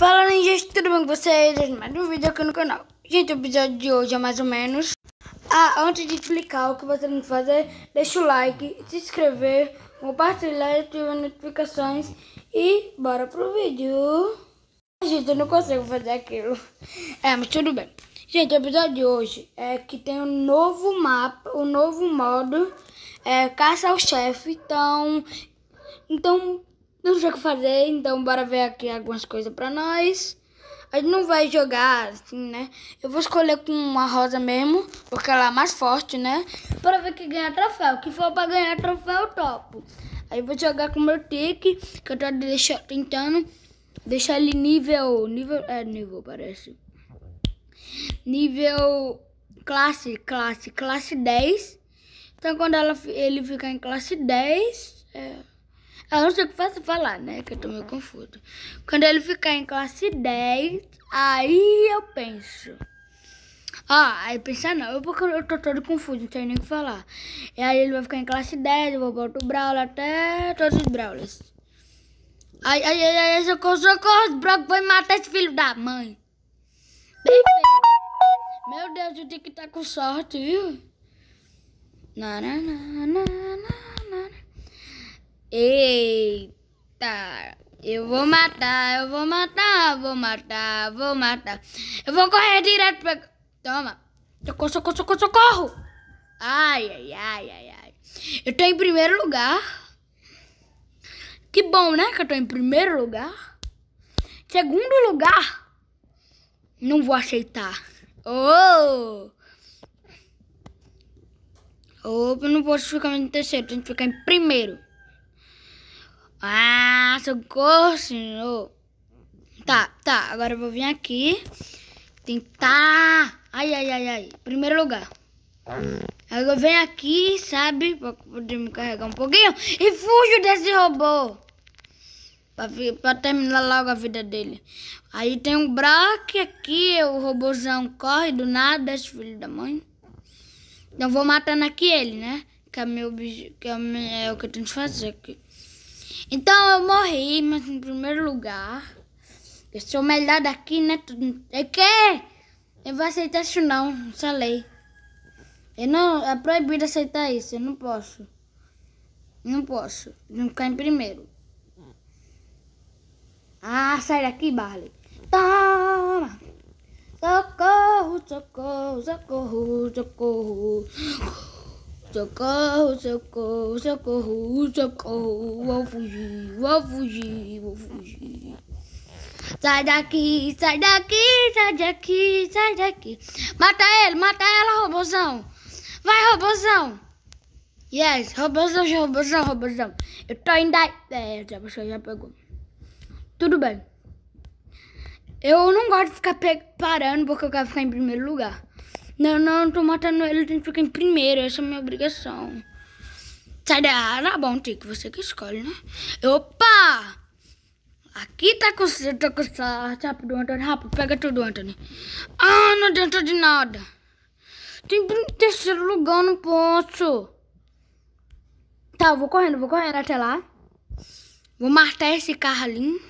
Fala gente, tudo bem com vocês? Mais um vídeo aqui no canal Gente, o episódio de hoje é mais ou menos Ah, antes de explicar o que você tem que fazer Deixa o like, se inscrever, compartilhar e ativar notificações E bora pro vídeo Gente, eu não consigo fazer aquilo É, mas tudo bem Gente, o episódio de hoje é que tem um novo mapa, um novo modo, é, caça ao chefe, então, então não sei o que fazer, então bora ver aqui algumas coisas pra nós. A gente não vai jogar assim, né? Eu vou escolher com uma rosa mesmo, porque ela é mais forte, né? Pra ver que ganha troféu. Que for pra ganhar troféu, topo. Aí vou jogar com o meu tique, que eu tô deixa, tentando deixar ele nível. Nível. É, nível, parece. Nível. Classe, classe, classe 10. Então quando ela, ele ficar em classe 10. É, a não ser que faça falar, né? Que eu tô meio confuso. Quando ele ficar em classe 10, aí eu penso. Ah, aí pensar não, eu, porque eu tô todo confuso, não sei nem o que falar. E aí ele vai ficar em classe 10, eu vou botar o Brawler até todos os Brawlers. Ai, ai, ai, ai, socorro, socorro, Brock vai matar esse filho da mãe. Bem Meu Deus, eu tenho que estar tá com sorte, viu? Na, na, na, na, na. Eita! Eu vou matar, eu vou matar, vou matar, vou matar. Eu vou correr direto pra. Toma! Socorro, socorro, socorro, socorro! Ai, ai, ai, ai, ai. Eu tô em primeiro lugar. Que bom, né? Que eu tô em primeiro lugar. Segundo lugar. Não vou aceitar. Oh! Oh, eu não posso ficar em terceiro, tenho que ficar em primeiro. Ah, socorro, senhor. Tá, tá. Agora eu vou vir aqui. Tentar. Ai, ai, ai, ai. Primeiro lugar. Agora eu venho aqui, sabe? Pra poder me carregar um pouquinho. E fujo desse robô. Pra, pra terminar logo a vida dele. Aí tem um Brock aqui. O robôzão corre do nada. Esse filho da mãe. Então vou matando aqui ele, né? Que é, meu, que é, é o que eu tenho que fazer aqui. Então eu morri, mas em primeiro lugar. Eu sou melhor daqui, né? É que? Eu vou aceitar isso não, essa lei. Eu não, é proibido aceitar isso, eu não posso. não posso, não ficar em primeiro. Ah, sai daqui, Barley. Toma! Socorro, socorro, socorro, socorro. Socorro, socorro, socorro, socorro, vou fugir, vou fugir, vou fugir. Sai daqui, sai daqui, sai daqui, sai daqui. Mata ele, mata ela, robôzão. Vai, robôzão. Yes, robôzão, robôzão, robôzão. Eu tô indo aí. É, a pessoa já pegou. Tudo bem. Eu não gosto de ficar parando porque eu quero ficar em primeiro lugar. Não, não, não tô matando ele, a que fica em primeiro, essa é a minha obrigação. Sai da hora bom, Tico, você que escolhe, né? Opa! Aqui tá com tá com rápido, Antônio, rápido, pega tudo, Antônio. Ah, não adianta de nada. Tem terceiro lugar, não posso. Tá, eu vou correndo, vou correndo até lá. Vou matar esse carro ali.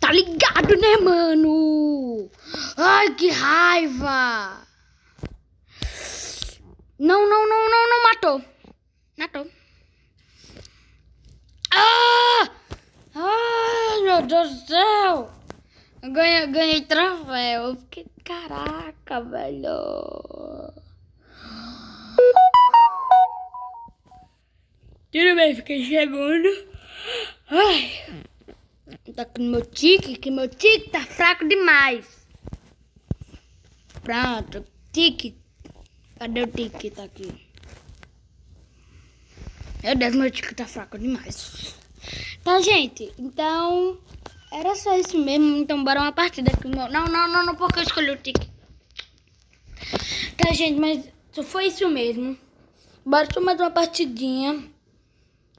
Tá ligado, né, mano? Ai, que raiva! Não, não, não, não, não matou. Matou. Ah! Ai, meu Deus do céu! Ganhei, ganhei troféu. Caraca, velho. Tudo bem, fiquei chegando. Ai. Tá com meu tique, que meu tique tá fraco demais. Pronto, tique. Cadê o tique? Tá aqui. Meu Deus, meu tique tá fraco demais. Tá, gente, então... Era só isso mesmo, então bora uma partida aqui. Não, não, não, não, porque eu escolhi o tique. Tá, gente, mas só foi isso mesmo. Bora tomar uma partidinha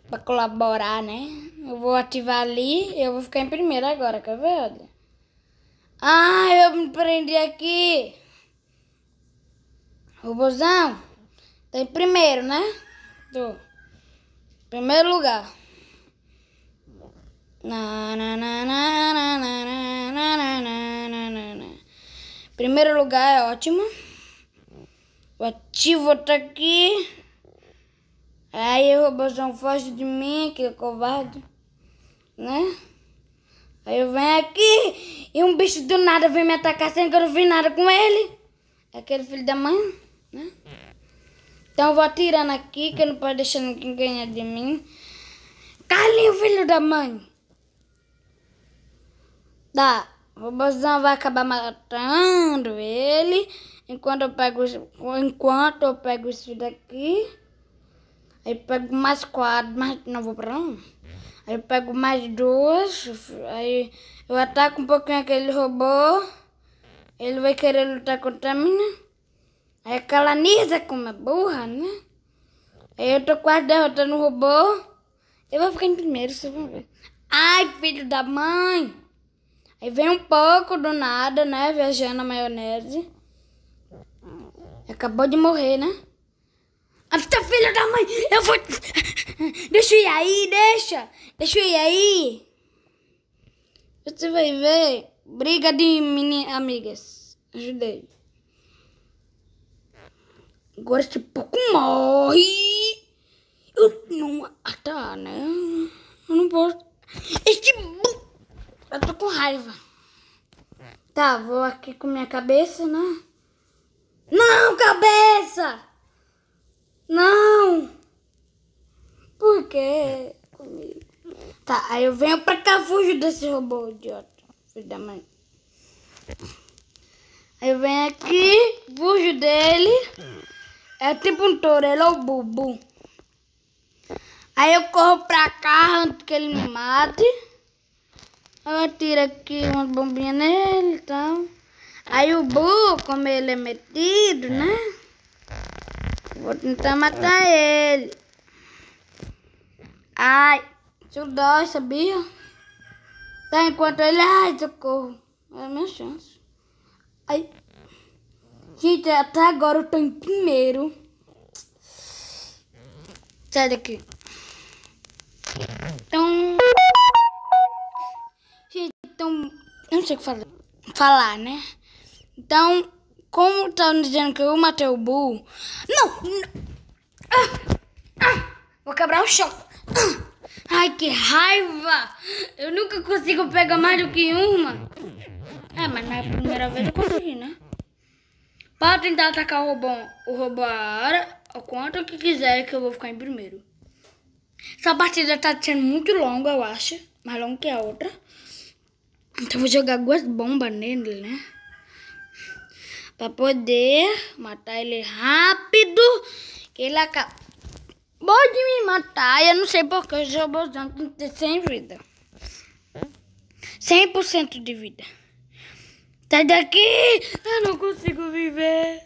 pra colaborar, né? Eu vou ativar ali eu vou ficar em primeiro agora, quer ver? Olha. Ah, eu me prendi aqui. Robozão. Tá em primeiro, né? Tô. Primeiro lugar. Na, na, na, na, na, na, na, na, na, na, na. Primeiro lugar é ótimo. O ativo tá aqui. Aí o robôzão foge de mim, aquele é covarde, né? Aí eu venho aqui e um bicho do nada vem me atacar sem que eu não vi nada com ele. Aquele filho da mãe, né? Então eu vou atirando aqui, que não pode deixar ninguém ganhar de mim. o filho da mãe! Tá, o robôzão vai acabar matando ele. Enquanto eu pego, enquanto eu pego isso daqui. Aí pego mais quatro, mas Não vou pra um. Aí pego mais duas. Aí eu ataco um pouquinho aquele robô. Ele vai querer lutar contra mim. Né? Aí calaniza como é burra, né? Aí eu tô quase derrotando o robô. Eu vou ficar em primeiro, vocês vão ver. Ai, filho da mãe! Aí vem um pouco do nada, né? Viajando a maionese. Acabou de morrer, né? Puta filha da mãe, eu vou. Deixa eu ir aí, deixa. Deixa eu ir aí. Você vai ver. Briga de mini amigas. Ajudei. Agora esse pouco morre. Eu não. Ah, tá, né? Eu não posso. Este. Eu tô com raiva. Tá, vou aqui com minha cabeça, né? Não, cabeça! Não! Por quê? comigo? Tá, aí eu venho pra cá, fujo desse robô idiota. Filho da mãe. Aí eu venho aqui, fujo dele. É tipo um touro, ele é o bubu. Aí eu corro pra cá antes que ele me mate. Eu atiro aqui umas bombinhas nele e então. tal. Aí o Bu, como ele é metido, né? Vou tentar matar ele. Ai, isso dói, sabia? Tá, enquanto ele... Ai, socorro. É a minha chance. Ai. Gente, até agora eu tô em primeiro. Sai daqui. Então... Gente, então... Eu não sei o que falar, falar né? Então... Como me tá dizendo que eu matei o burro? Não! não. Ah, ah, vou quebrar o chão. Ah, ai, que raiva! Eu nunca consigo pegar mais do que uma. É, mas na primeira vez eu consegui, né? Para tentar atacar o robô, o robô ara, o quanto que quiser que eu vou ficar em primeiro. Essa partida tá sendo muito longa, eu acho. Mais longa que a outra. Então eu vou jogar duas bombas nele, né? pra poder matar ele rápido, que ele acabou de me matar. Eu não sei porque os robôzão tem que ter 100 vida. 100% de vida. Sai daqui! Eu não consigo viver.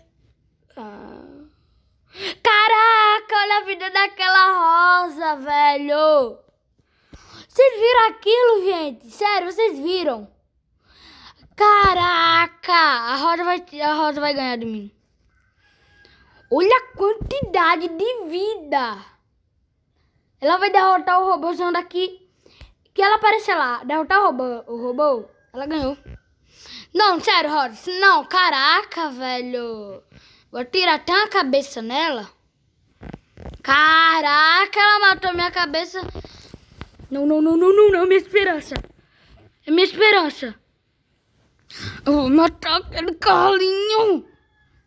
Ah. Caraca, olha a vida daquela rosa, velho. Vocês viram aquilo, gente? Sério, vocês viram? Caraca! A rosa vai, a rosa vai ganhar de mim. Olha a quantidade de vida. Ela vai derrotar o robôzão daqui. Que ela aparecer lá. Derrotar o robô. O robô. Ela ganhou. Não, sério, Rosa. Não, caraca, velho. Vou tirar até uma cabeça nela. Caraca, ela matou minha cabeça. Não, não, não, não, não, não. Minha esperança. É minha esperança. Eu vou matar aquele é Carlinho!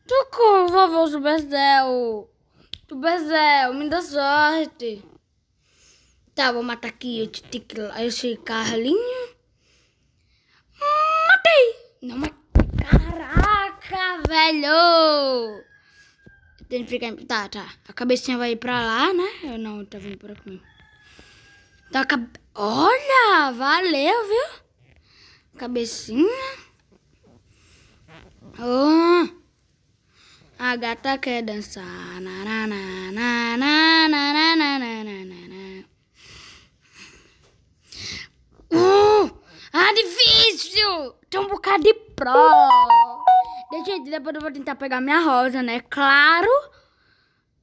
do vovô do bezel me dá sorte! Tá, vou matar aqui esse, esse Carlinho. Matei! Não matei! Caraca, velho! Tem que ficar... Tá, tá. A cabecinha vai pra lá, né? Eu não, tá vindo por aqui. Então, a cabe... Tá, Olha! Valeu, viu? Cabecinha... Oh, a gata quer dançar. Na, na, na, na, na, na, na, na, na, na. Uh, ah, difícil! Tem um bocado de prova. Deixa eu depois eu vou tentar pegar minha rosa, né? Claro,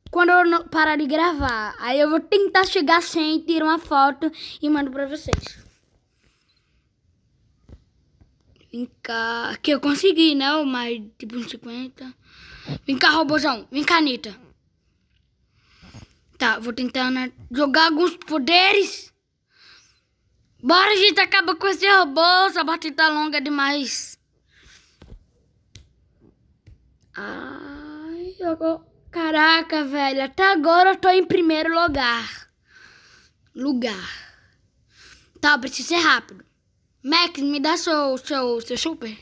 quando eu parar de gravar. Aí eu vou tentar chegar sem, tirar uma foto e mando pra vocês. Vem cá. Que eu consegui, né? Mais tipo uns 50. Vem cá, robôzão. Vem cá, Anitta. Tá, vou tentar né, jogar alguns poderes. Bora, gente. Acaba com esse robô. Essa batida tá longa demais. Ai, jogou. Caraca, velho. Até agora eu tô em primeiro lugar. Lugar. Tá, preciso ser rápido. Max, me dá seu, seu, seu super.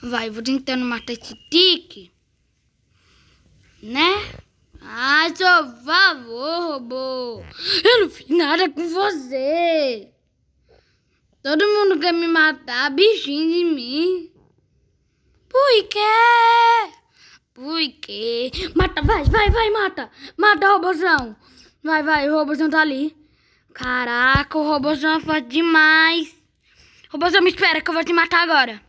Vai, vou tentando matar esse tique. Né? Ah, seu favor, robô. Eu não fiz nada com você. Todo mundo quer me matar, bichinho de mim. Por quê? Por quê? Mata, vai, vai, vai, mata. Mata, robôzão. Vai, vai, o robôzão tá ali. Caraca, o robôzão é forte demais. Robôzão, me espera que eu vou te matar agora.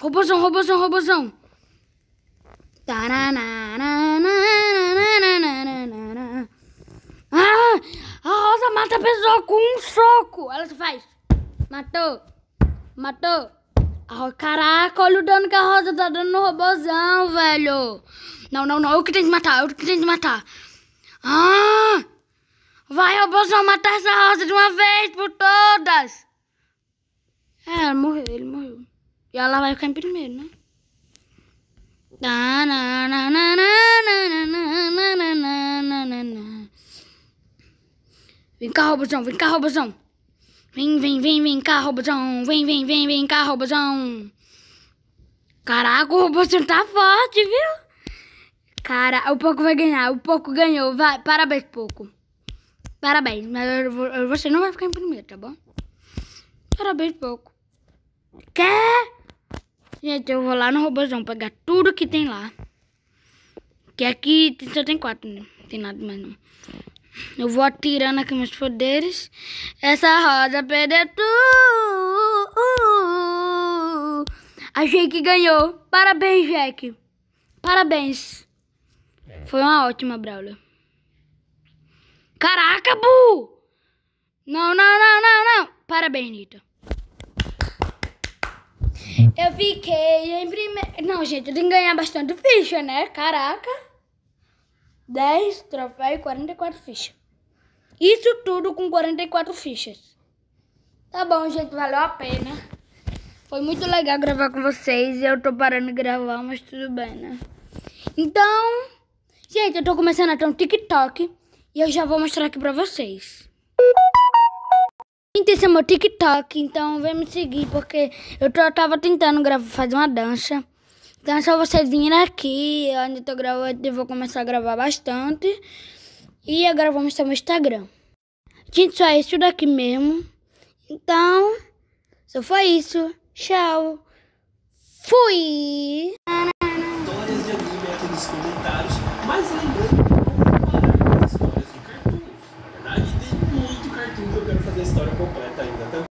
Robôzão, robôzão, robôzão. Ah, a Rosa mata a pessoa com um soco. Ela só faz. Matou. Matou. Ah, caraca, olha o dano que a Rosa tá dando no robôzão, velho. Não, não, não. Eu que tenho que matar. Eu que tenho que matar. Ah! Vai, Robozão, matar essa rosa de uma vez por todas! É, ela morreu, ele morreu. E ela vai ficar em primeiro, né? Vem cá, Robozão, vem cá, Robozão. Vem, vem, vem, vem cá, Robozão. Vem, vem, vem, vem cá, Robozão. Caraca, o Robozão tá forte, viu? Cara, o Poco vai ganhar. O Poco ganhou. Vai, parabéns, Poco. Parabéns, mas vou, você não vai ficar em primeiro, tá bom? Parabéns pouco. Quer? Gente, eu vou lá no robôzão pegar tudo que tem lá. Que aqui só tem quatro, né? Não tem nada mais não. Eu vou atirando aqui meus poderes. Essa roda perdeu tudo. A que ganhou. Parabéns, Jack. Parabéns. Foi uma ótima Braulio. Caraca, Bu! Não, não, não, não, não. Parabéns, Nita. Eu fiquei em primeiro. Não, gente, eu tenho que ganhar bastante ficha, né? Caraca. 10 troféus e 44 fichas. Isso tudo com 44 fichas. Tá bom, gente, valeu a pena. Foi muito legal gravar com vocês. Eu tô parando de gravar, mas tudo bem, né? Então, gente, eu tô começando a ter um TikTok. E eu já vou mostrar aqui pra vocês. Gente, esse é meu TikTok, então vem me seguir, porque eu tava tentando gravar, fazer uma dança. Então é só vocês virem aqui, onde eu tô gravando, eu vou começar a gravar bastante. E agora vou mostrar meu Instagram. Gente, só é isso daqui mesmo. Então, só foi isso. Tchau. Fui! Histórias de anime aqui nos comentários, mas lembrando